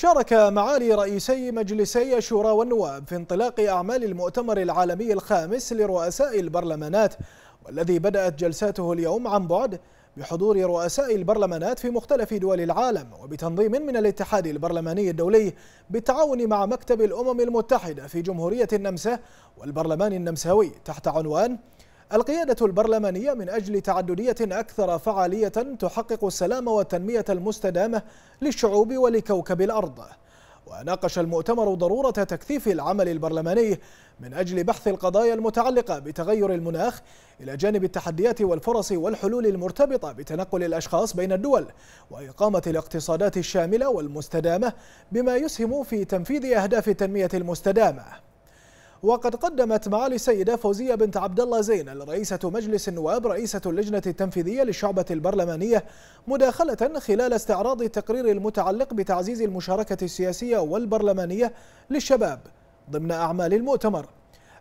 شارك معالي رئيسي مجلسي الشورى والنواب في انطلاق أعمال المؤتمر العالمي الخامس لرؤساء البرلمانات والذي بدأت جلساته اليوم عن بعد بحضور رؤساء البرلمانات في مختلف دول العالم وبتنظيم من الاتحاد البرلماني الدولي بالتعاون مع مكتب الأمم المتحدة في جمهورية النمسا والبرلمان النمساوي تحت عنوان القيادة البرلمانية من أجل تعددية أكثر فعالية تحقق السلام والتنمية المستدامة للشعوب ولكوكب الأرض وناقش المؤتمر ضرورة تكثيف العمل البرلماني من أجل بحث القضايا المتعلقة بتغير المناخ إلى جانب التحديات والفرص والحلول المرتبطة بتنقل الأشخاص بين الدول وإقامة الاقتصادات الشاملة والمستدامة بما يسهم في تنفيذ أهداف التنمية المستدامة وقد قدمت معالي السيدة فوزية بنت عبد الله زين رئيسة مجلس النواب رئيسة اللجنة التنفيذية للشعبة البرلمانية مداخلة خلال استعراض التقرير المتعلق بتعزيز المشاركة السياسية والبرلمانية للشباب ضمن أعمال المؤتمر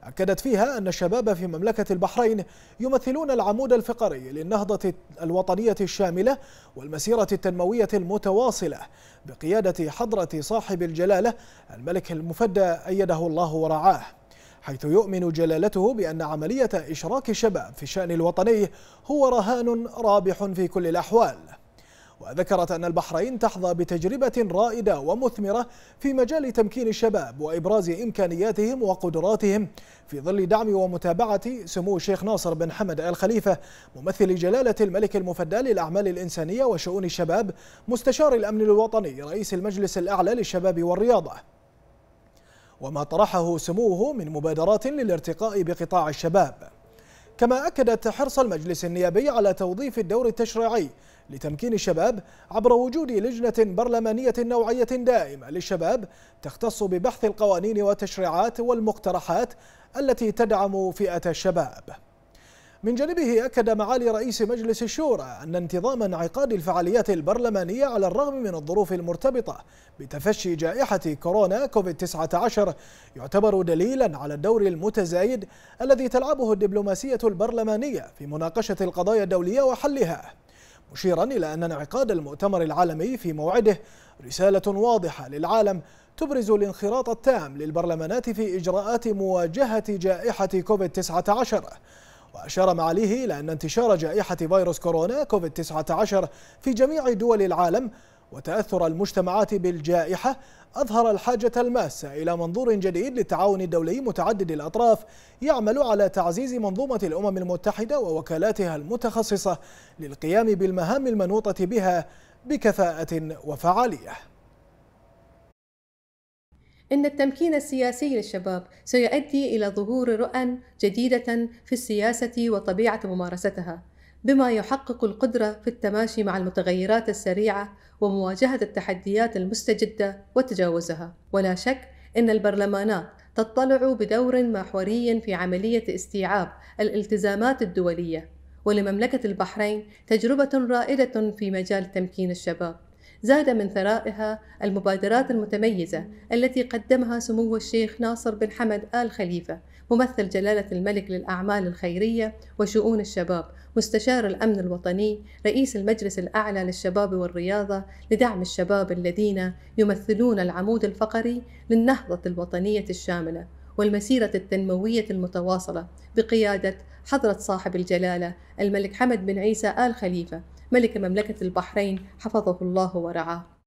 أكدت فيها أن الشباب في مملكة البحرين يمثلون العمود الفقري للنهضة الوطنية الشاملة والمسيرة التنموية المتواصلة بقيادة حضرة صاحب الجلالة الملك المفدى أيده الله ورعاه حيث يؤمن جلالته بأن عملية إشراك الشباب في الشأن الوطني هو رهان رابح في كل الأحوال وذكرت أن البحرين تحظى بتجربة رائدة ومثمرة في مجال تمكين الشباب وإبراز إمكانياتهم وقدراتهم في ظل دعم ومتابعة سمو الشيخ ناصر بن حمد آل خليفة ممثل جلالة الملك المفدى للأعمال الإنسانية وشؤون الشباب مستشار الأمن الوطني رئيس المجلس الأعلى للشباب والرياضة وما طرحه سموه من مبادرات للارتقاء بقطاع الشباب كما أكدت حرص المجلس النيابي على توظيف الدور التشريعي لتمكين الشباب عبر وجود لجنة برلمانية نوعية دائمة للشباب تختص ببحث القوانين والتشريعات والمقترحات التي تدعم فئة الشباب من جانبه أكد معالي رئيس مجلس الشورى أن انتظام انعقاد الفعاليات البرلمانية على الرغم من الظروف المرتبطة بتفشي جائحة كورونا كوفيد-19 يعتبر دليلا على الدور المتزايد الذي تلعبه الدبلوماسية البرلمانية في مناقشة القضايا الدولية وحلها مشيرا إلى أن انعقاد المؤتمر العالمي في موعده رسالة واضحة للعالم تبرز الانخراط التام للبرلمانات في إجراءات مواجهة جائحة كوفيد-19 وأشار معاليه إلى أن انتشار جائحة فيروس كورونا كوفيد 19 في جميع دول العالم وتأثر المجتمعات بالجائحة أظهر الحاجة الماسة إلى منظور جديد للتعاون الدولي متعدد الأطراف يعمل على تعزيز منظومة الأمم المتحدة ووكالاتها المتخصصة للقيام بالمهام المنوطة بها بكفاءة وفعالية إن التمكين السياسي للشباب سيؤدي إلى ظهور رؤى جديدة في السياسة وطبيعة ممارستها، بما يحقق القدرة في التماشي مع المتغيرات السريعة ومواجهة التحديات المستجدة وتجاوزها، ولا شك إن البرلمانات تضطلع بدور محوري في عملية استيعاب الالتزامات الدولية، ولمملكة البحرين تجربة رائدة في مجال تمكين الشباب. زاد من ثرائها المبادرات المتميزة التي قدمها سمو الشيخ ناصر بن حمد آل خليفة ممثل جلالة الملك للأعمال الخيرية وشؤون الشباب مستشار الأمن الوطني رئيس المجلس الأعلى للشباب والرياضة لدعم الشباب الذين يمثلون العمود الفقري للنهضة الوطنية الشاملة والمسيرة التنموية المتواصلة بقيادة حضرة صاحب الجلالة الملك حمد بن عيسى آل خليفة ملك مملكة البحرين حفظه الله ورعاه